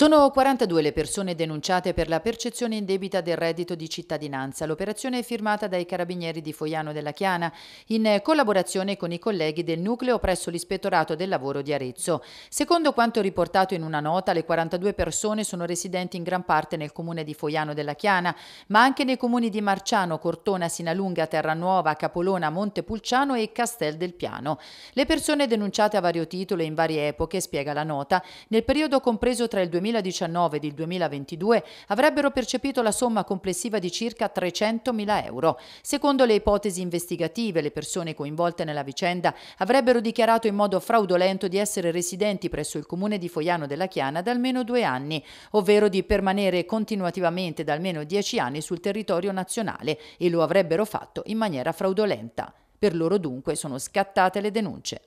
Sono 42 le persone denunciate per la percezione indebita del reddito di cittadinanza. L'operazione è firmata dai carabinieri di Foiano della Chiana in collaborazione con i colleghi del nucleo presso l'Ispettorato del Lavoro di Arezzo. Secondo quanto riportato in una nota, le 42 persone sono residenti in gran parte nel comune di Foiano della Chiana, ma anche nei comuni di Marciano, Cortona, Sinalunga, Terranuova, Capolona, Montepulciano e Castel del Piano. Le persone denunciate a vario titolo e in varie epoche, spiega la nota, nel periodo compreso tra il 2000 2019 ed il 2022 avrebbero percepito la somma complessiva di circa 300.000 euro. Secondo le ipotesi investigative, le persone coinvolte nella vicenda avrebbero dichiarato in modo fraudolento di essere residenti presso il comune di Foiano della Chiana da almeno due anni, ovvero di permanere continuativamente da almeno dieci anni sul territorio nazionale e lo avrebbero fatto in maniera fraudolenta. Per loro dunque sono scattate le denunce.